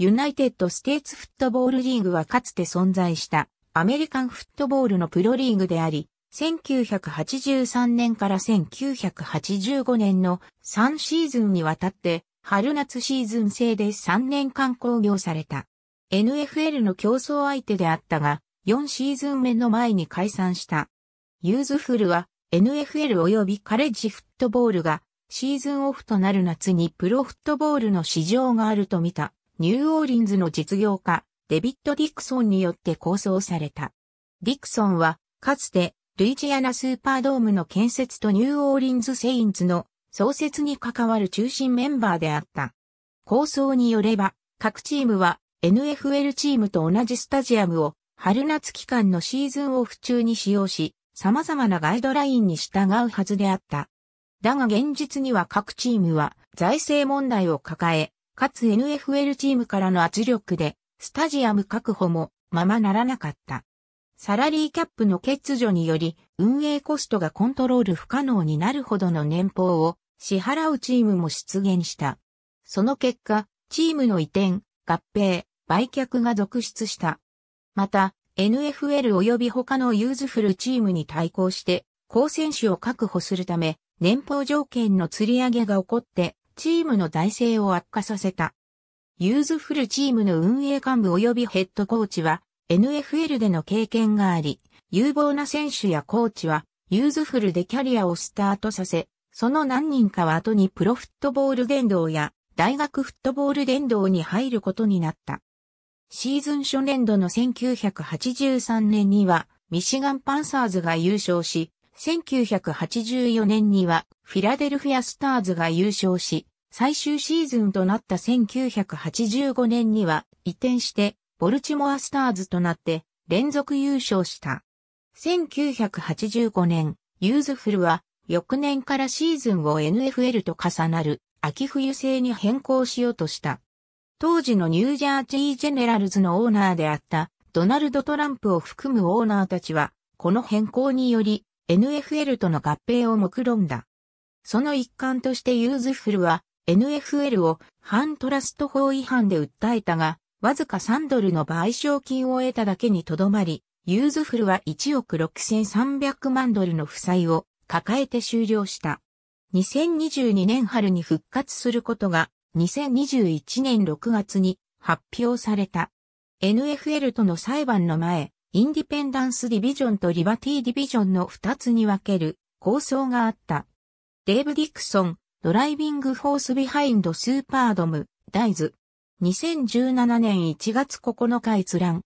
ユナイテッド・ステーツ・フットボールリーグはかつて存在したアメリカンフットボールのプロリーグであり、1983年から1985年の3シーズンにわたって春夏シーズン制で3年間興行された。NFL の競争相手であったが、4シーズン目の前に解散した。ユーズフルは NFL 及びカレッジフットボールがシーズンオフとなる夏にプロフットボールの市場があると見た。ニューオーリンズの実業家、デビッド・ディクソンによって構想された。ディクソンは、かつて、ルイジアナスーパードームの建設とニューオーリンズ・セインズの創設に関わる中心メンバーであった。構想によれば、各チームは NFL チームと同じスタジアムを春夏期間のシーズンオフ中に使用し、様々なガイドラインに従うはずであった。だが現実には各チームは財政問題を抱え、かつ NFL チームからの圧力で、スタジアム確保もままならなかった。サラリーキャップの欠如により、運営コストがコントロール不可能になるほどの年俸を支払うチームも出現した。その結果、チームの移転、合併、売却が続出した。また、NFL 及び他のユーズフルチームに対抗して、高選手を確保するため、年俸条件の釣り上げが起こって、チームの体制を悪化させた。ユーズフルチームの運営幹部及びヘッドコーチは NFL での経験があり、有望な選手やコーチはユーズフルでキャリアをスタートさせ、その何人かは後にプロフットボール伝道や大学フットボール伝道に入ることになった。シーズン初年度の1983年にはミシガンパンサーズが優勝し、1984年にはフィラデルフィアスターズが優勝し、最終シーズンとなった1985年には移転してボルチモアスターズとなって連続優勝した。1985年、ユーズフルは翌年からシーズンを NFL と重なる秋冬制に変更しようとした。当時のニュージャージージェネラルズのオーナーであったドナルド・トランプを含むオーナーたちは、この変更により NFL との合併を目論んだ。その一環としてユーズフルは NFL を反トラスト法違反で訴えたが、わずか3ドルの賠償金を得ただけにとどまり、ユーズフルは1億6300万ドルの負債を抱えて終了した。2022年春に復活することが2021年6月に発表された。NFL との裁判の前、インディペンダンスディビジョンとリバティディビジョンの2つに分ける構想があった。デーブ・ディクソン、ドライビング・フォース・ビハインド・スーパードム、ダイズ。2017年1月9日閲覧。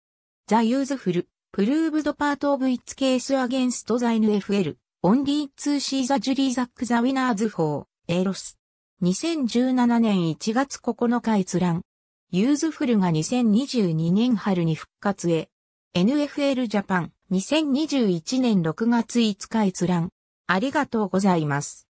ザ・ユーズフル、プルーブド・パート・オブ・イッツ・ケース・アゲンスト・ザ・ NFL、オンリー・ツー・シー・ザ・ジュリー・ザック・ザ・ウィナーズ・フォー、エロス。2017年1月9日閲覧。ユーズフルが2022年春に復活へ。NFL ジャパン2021年6月5日閲覧。ありがとうございます。